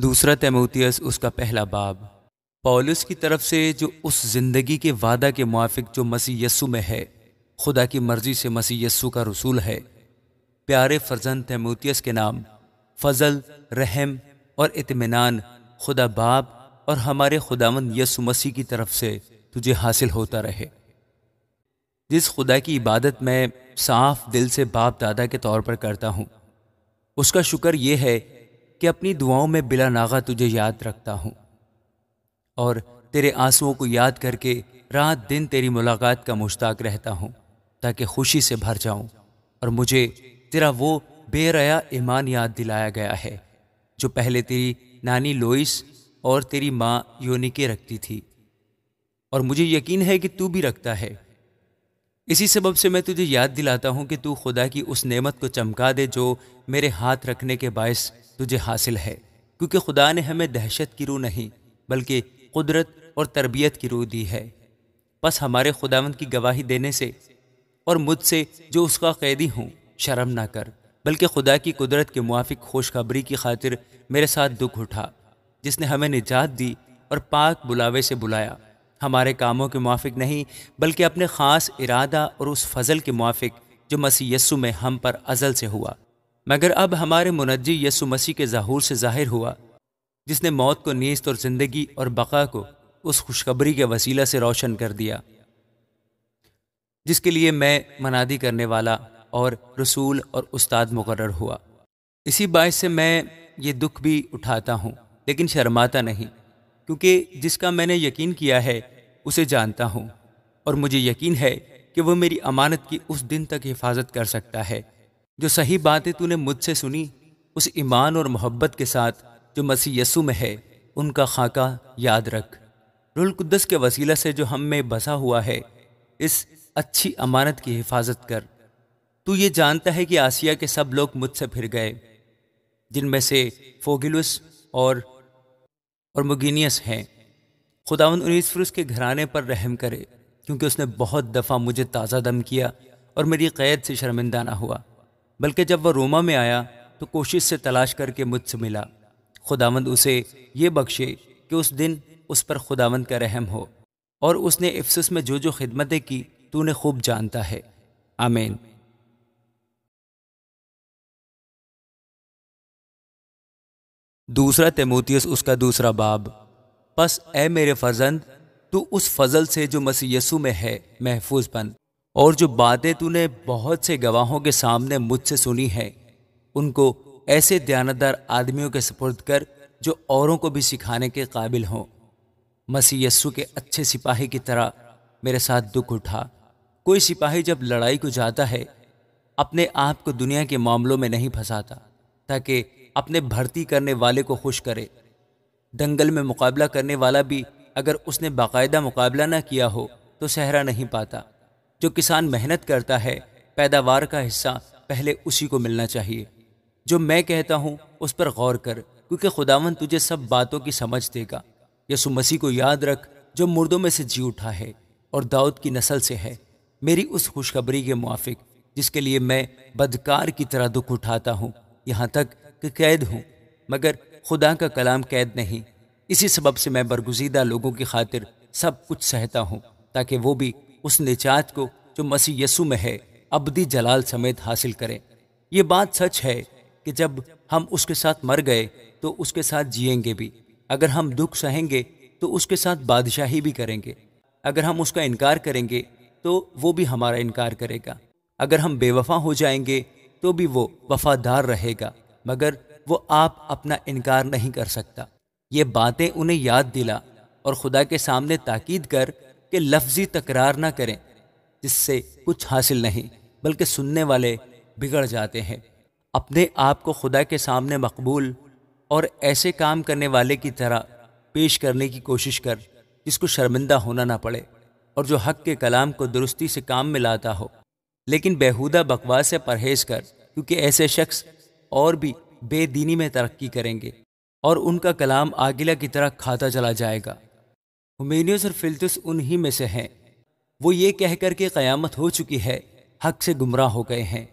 दूसरा तैमोतियस उसका पहला बाब पॉलिस की तरफ से जो उस जिंदगी के वादा के मुआफिक जो मसीह यस्सु में है खुदा की मर्जी से मसीह यस्सु का रसूल है प्यारे फर्जन तैमोतियस के नाम फजल रहम और इतमान खुदा बाप और हमारे खुदावन यसु मसीह की तरफ से तुझे हासिल होता रहे जिस खुदा की इबादत मैं साफ दिल से बाप दादा के तौर पर करता हूँ उसका शुक्र यह है कि अपनी दुआओं में बिला नागा तुझे याद रखता हूँ और तेरे आंसुओं को याद करके रात दिन तेरी मुलाकात का मुश्ताक रहता हूँ ताकि खुशी से भर जाऊँ और मुझे तेरा वो बेरया ईमान याद दिलाया गया है जो पहले तेरी नानी लोइस और तेरी माँ योनिके रखती थी और मुझे यकीन है कि तू भी रखता है इसी सबब से मैं तुझे याद दिलाता हूँ कि तू खुदा की उस नेमत को चमका दे जो मेरे हाथ रखने के बायस तुझे हासिल है क्योंकि खुदा ने हमें दहशत की रूह नहीं बल्कि कुदरत और तरबियत की रूह दी है बस हमारे खुदावंद की गवाही देने से और मुझसे जो उसका कैदी हूँ शर्म ना कर बल्कि खुदा की कुदरत के मुआफ़ खुशखबरी की खातिर मेरे साथ दुख उठा जिसने हमें निजात दी और पाक बुलावे से बुलाया हमारे कामों के मुआफ़ नहीं बल्कि अपने ख़ास इरादा और उस फजल के मुआफ़ जो मसीह यस्सु में हम पर अजल से हुआ मगर अब हमारे मुनजी यस्सु मसीह के जहूर से ज़ाहिर हुआ जिसने मौत को नीस्त और ज़िंदगी और बका को उस खुशखबरी के वसीला से रोशन कर दिया जिसके लिए मैं मनादी करने वाला और रसूल और उस्ताद मुकर हुआ इसी बायस से मैं ये दुख भी उठाता हूँ लेकिन शर्माता नहीं क्योंकि जिसका मैंने यकीन किया है उसे जानता हूँ और मुझे यकीन है कि वह मेरी अमानत की उस दिन तक हिफाजत कर सकता है जो सही बातें तूने मुझसे सुनी उस ईमान और मोहब्बत के साथ जो मसीह यसु में है उनका खाका याद रख रुलकुद्दस के वसीला से जो हम में बसा हुआ है इस अच्छी अमानत की हिफाजत कर तू ये जानता है कि आसिया के सब लोग मुझसे फिर गए जिनमें से फोगिलस और और मुगिनियस हैं खुदावन फिर उसके घराने पर रहम करे क्योंकि उसने बहुत दफ़ा मुझे ताज़ा दम किया और मेरी क़ैद से शर्मिंदा ना हुआ बल्कि जब वह रोमा में आया तो कोशिश से तलाश करके मुझसे मिला खुदावंद उसे ये बख्शे कि उस दिन उस पर खुदावंद का रहम हो और उसने इफ्सुस में जो जो खिदमतें की तो उन्हें खूब जानता है आमीन दूसरा तेमोतियस उसका दूसरा बाब बस ए मेरे फजंद तू उस फजल से जो मसी यसु में है महफूज बन और जो बातें तूने बहुत से गवाहों के सामने मुझसे सुनी है उनको ऐसे दयानतदार आदमियों के सपुर्द कर जो औरों को भी सिखाने के काबिल हों मसी यस्सु के अच्छे सिपाही की तरह मेरे साथ दुख उठा कोई सिपाही जब लड़ाई को जाता है अपने आप को दुनिया के मामलों में नहीं फंसाता ताकि अपने भर्ती करने वाले को खुश करे दंगल में मुकाबला करने वाला भी अगर उसने बाकायदा मुकाबला ना किया हो तो सहरा नहीं पाता जो किसान मेहनत करता है पैदावार का हिस्सा पहले उसी को मिलना चाहिए जो मैं कहता हूँ उस पर गौर कर क्योंकि खुदावन तुझे सब बातों की समझ देगा यसु मसीह को याद रख जो मुर्दों में से जी उठा है और दाऊद की नस्ल से है मेरी उस खुशखबरी के मुआफिक जिसके लिए मैं बदकार की तरह दुख उठाता हूँ यहाँ तक कि कैद हूँ मगर खुदा का कलाम कैद नहीं इसी सबब से मैं बरगुजीदा लोगों की खातिर सब कुछ सहता हूँ ताकि वो भी उस निजात को जो मसीह यसु में है अबदी जलाल समेत हासिल करें ये बात सच है कि जब हम उसके साथ मर गए तो उसके साथ जिएंगे भी अगर हम दुख सहेंगे तो उसके साथ बादशाही भी करेंगे अगर हम उसका इनकार करेंगे तो वो भी हमारा इनकार करेगा अगर हम बेवफा हो जाएंगे तो भी वो वफादार रहेगा मगर वो आप अपना इनकार नहीं कर सकता ये बातें उन्हें याद दिला और खुदा के सामने ताकीद कर के लफ्जी तकरार ना करें जिससे कुछ हासिल नहीं बल्कि सुनने वाले बिगड़ जाते हैं अपने आप को खुदा के सामने मकबूल और ऐसे काम करने वाले की तरह पेश करने की कोशिश कर जिसको शर्मिंदा होना ना पड़े और जो हक के कलाम को दुरुस्ती से काम में लाता हो लेकिन बेहुदा बकवास से परहेज कर क्योंकि ऐसे शख्स और भी बेदीनी में तरक्की करेंगे और उनका कलाम आगिला की तरह खाता चला जाएगा हुमेनियस और फिल्तुस उन्हीं में से हैं वो ये कहकर के क़यामत हो चुकी है हक से गुमराह हो गए हैं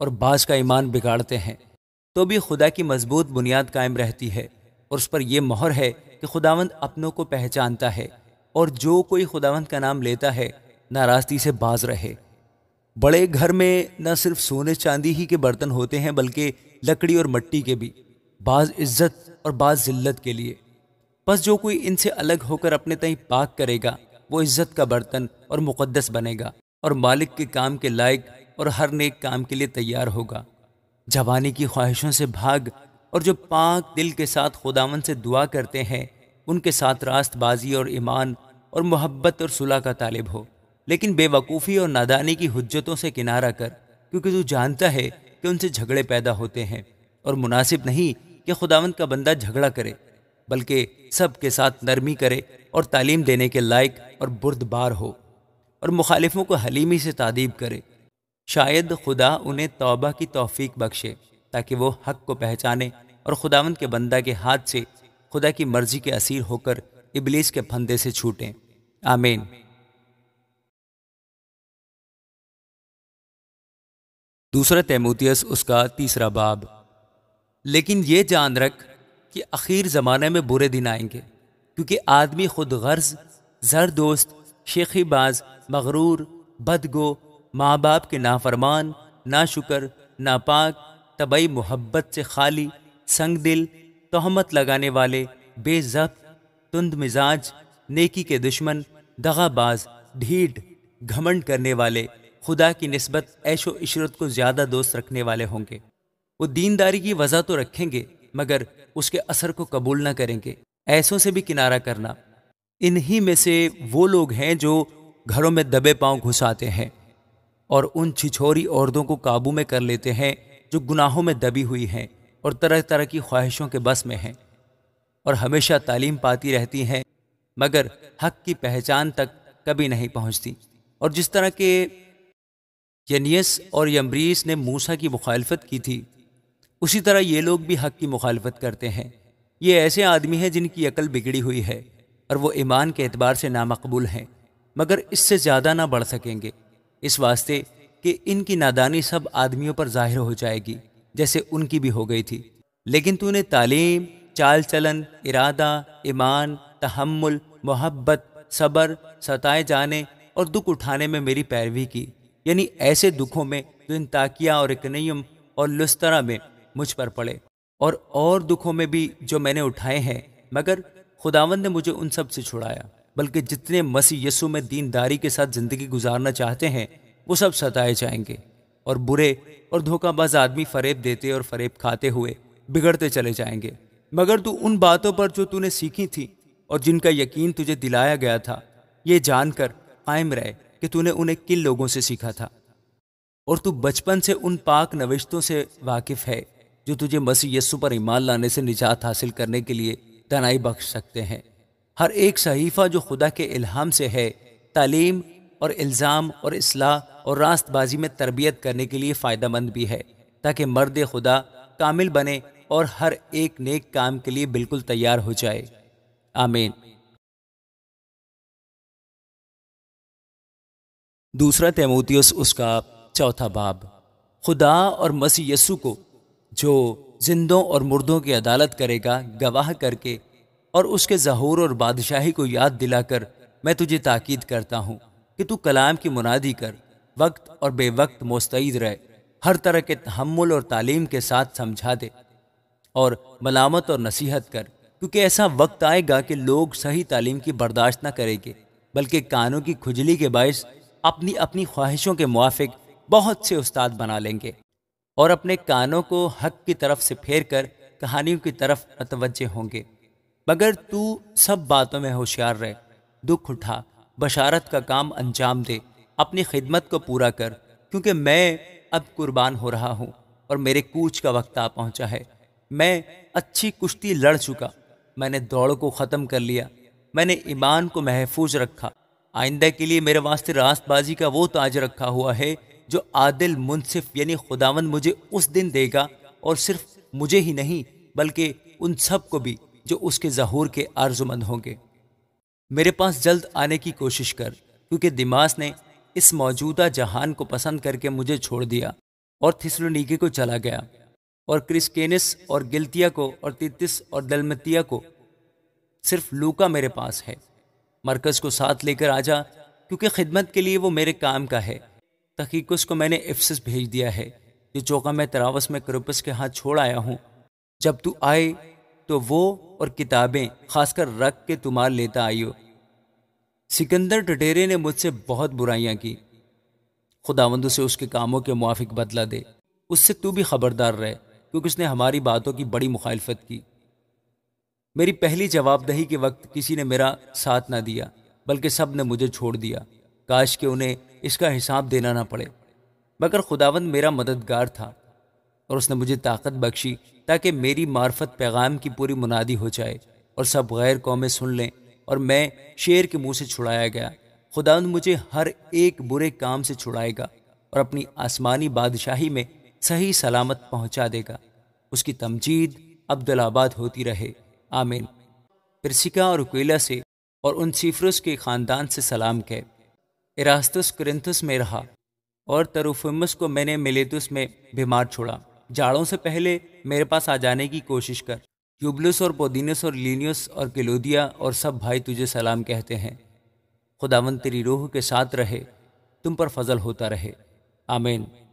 और बाज का ईमान बिगाड़ते हैं तो भी खुदा की मजबूत बुनियाद कायम रहती है और उस पर यह मोहर है कि खुदावंद अपनों को पहचानता है और जो कोई खुदावंद का नाम लेता है नाराज़गी से बाज रहे बड़े घर में न सिर्फ सोने चांदी ही के बर्तन होते हैं बल्कि लकड़ी और मट्टी के भी बाज इज्जत और बाज जिल्लत के लिए बस जो कोई इनसे अलग होकर अपने तई पाक करेगा वो इज्जत का बर्तन और मुकद्दस बनेगा और मालिक के काम के लायक और हर नेक काम के लिए तैयार होगा जवानी की ख्वाहिशों से भाग और जो पाक दिल के साथ खुदावन से दुआ करते हैं उनके साथ रास्तबाजी और ईमान और मोहब्बत और सुलह का तालिब हो लेकिन बेवकूफ़ी और नादानी की हजतों से किनारा कर क्योंकि तू जानता है कि उनसे झगड़े पैदा होते हैं और मुनासिब नहीं कि खुदावंद का बंदा झगड़ा करे बल्कि सबके साथ नरमी करे और तालीम देने के लायक और बुरदबार हो और मुखालिफों को हलीमी से तादीब करे शायद खुदा उन्हें तौबा की तौफीक बख्शे ताकि वो हक को पहचाने और खुदावंद के बंदा के हाथ से खुदा की मर्जी के असीर होकर इबलीस के फंदे से छूटें आमीन दूसरा तैमूतियस उसका तीसरा बाब लेकिन ये जान रख कि आखिर ज़माने में बुरे दिन आएंगे क्योंकि आदमी खुद गर्ज जरदोस्त शेखीबाज मगरूर बदगो माँ बाप के नाफरमान ना शुक्र नापाक तबई मोहब्बत से खाली संग दिल तहमत लगाने वाले बेजब तुंद मिजाज नेकी के दुश्मन दगाबाज ढीठ घमंड करने वाले खुदा की नस्बत ऐशो इशरत को ज़्यादा दोस्त रखने वाले होंगे वो दीनदारी की वजह तो रखेंगे मगर उसके असर को कबूल ना करेंगे ऐसों से भी किनारा करना इन्हीं में से वो लोग हैं जो घरों में दबे पांव घुसाते हैं और उन छिछोरी औरतों को काबू में कर लेते हैं जो गुनाहों में दबी हुई हैं और तरह तरह की ख्वाहिशों के बस में हैं और हमेशा तालीम पाती रहती हैं मगर हक की पहचान तक कभी नहीं पहुंचती और जिस तरह के यनीस और यमरीस ने मूसा की मुखालफत की थी उसी तरह ये लोग भी हक की मुखालफत करते हैं ये ऐसे आदमी हैं जिनकी अकल बिगड़ी हुई है और वो ईमान के अतबार से नामकबूल हैं मगर इससे ज़्यादा ना बढ़ सकेंगे इस वास्ते कि इनकी नादानी सब आदमियों पर जाहिर हो जाएगी जैसे उनकी भी हो गई थी लेकिन तूने तालीम चाल चलन इरादा ईमान तहमुल मोहब्बत सब्र सताए जाने और दुख उठाने में मेरी पैरवी की यानी ऐसे दुखों में जो इन ताकिया और इकनयम और लुस्तरा में मुझ पर पड़े और और दुखों में भी जो मैंने उठाए हैं मगर खुदावन ने मुझे उन सब से छुड़ाया बल्कि जितने मसीह यसु में दीनदारी के साथ ज़िंदगी गुजारना चाहते हैं वो सब सताए जाएंगे और बुरे और धोखाबाज आदमी फरेब देते और फरेब खाते हुए बिगड़ते चले जाएंगे मगर तू उन बातों पर जो तूने सीखी थी और जिनका यकीन तुझे दिलाया गया था ये जानकर कायम रहे कि तूने उन्हें किन लोगों से सीखा था और तू बचपन से उन पाक नविश्तों से वाकिफ़ है जो तुझे मसीह यस्सु पर ईमान लाने से निजात हासिल करने के लिए तनाई बख्श सकते हैं हर एक सहीफ़ा जो खुदा के इल्हाम से है तालीम और इल्ज़ाम और असलाह और रास्तबाजी में तरबियत करने के लिए फ़ायदा मंद भी है ताकि मर्द खुदा कामिल बने और हर एक नेक काम के लिए बिल्कुल तैयार हो जाए आमीन दूसरा तैमोतियस उसका चौथा बाब खुदा और मसी यसु को जो जिंदों और मुर्दों की अदालत करेगा गवाह करके और उसके जहूर और बादशाही को याद दिलाकर मैं तुझे ताकीद करता हूँ कि तू कलाम की मुनादी कर वक्त और बेवक्त मुस्तैद रहे हर तरह के तहमुल और तालीम के साथ समझा दे और मलामत और नसीहत कर क्योंकि ऐसा वक्त आएगा कि लोग सही तालीम की बर्दाश्त न करेंगे बल्कि कानों की खुजली के बायस अपनी अपनी ख्वाहिशों के मुआफिक बहुत से उस्ताद बना लेंगे और अपने कानों को हक की तरफ से फेर कर कहानियों की तरफ मतवजे होंगे मगर तू सब बातों में होशियार रहे दुख उठा बशारत का काम अंजाम दे अपनी खिदमत को पूरा कर क्योंकि मैं अब कुर्बान हो रहा हूँ और मेरे कूच का वक्त आ पहुँचा है मैं अच्छी कुश्ती लड़ चुका मैंने दौड़ को ख़त्म कर लिया मैंने ईमान को महफूज रखा आइंदा के लिए मेरे वास्ते रास्तबाजी का वो ताज रखा हुआ है जो आदिल मुनसिफ यानी खुदावन मुझे उस दिन देगा और सिर्फ मुझे ही नहीं बल्कि उन सब को भी जो उसके जहूर के आर्जुमंद होंगे मेरे पास जल्द आने की कोशिश कर क्योंकि दिमाग ने इस मौजूदा जहान को पसंद करके मुझे छोड़ दिया और थिसलोनीके को चला गया और क्रिसकेनिस और गिलतिया को और तितिस और दलमतिया को सिर्फ लूका मेरे पास है मरकज़ को साथ लेकर आ जा क्योंकि खिदमत के लिए वो मेरे काम का है तहकीकुस को मैंने एफसस भेज दिया है जो चौका मैं तरावस में करूपस के हाथ छोड़ आया हूँ जब तू आए तो वो और किताबें खासकर रख के तुम्हार लेता आई हो सिकंदर टटेरे ने मुझसे बहुत बुराइयाँ की खुदावंद से उसके कामों के मुआफिक बदला दे उससे तू भी खबरदार रहे क्योंकि उसने हमारी बातों की बड़ी मुखालफत की मेरी पहली जवाबदही के वक्त किसी ने मेरा साथ ना दिया बल्कि सब ने मुझे छोड़ दिया काश के उन्हें इसका हिसाब देना ना पड़े मगर खुदावंद मेरा मददगार था और उसने मुझे ताकत बख्शी ताकि मेरी मार्फत पैगाम की पूरी मुनादी हो जाए और सब गैर कौमें सुन लें और मैं शेर के मुंह से छुड़ाया गया खुदावंद मुझे हर एक बुरे काम से छुड़ाएगा और अपनी आसमानी बादशाही में सही सलामत पहुंचा देगा उसकी तमजीद अब्दुलाबाद होती रहे आमीन प्रसिका और अकेला से और उन सीफरस के ख़ानदान से सलाम कह एरास्तस क्रिंथस में रहा और तरुफिमस को मैंने मिलेतुस में बीमार छोड़ा जाड़ों से पहले मेरे पास आ जाने की कोशिश कर युबलस और पोदिनस और लीनियस और किलोदिया और सब भाई तुझे सलाम कहते हैं खुदावन तेरी रूह के साथ रहे तुम पर फजल होता रहे आमीन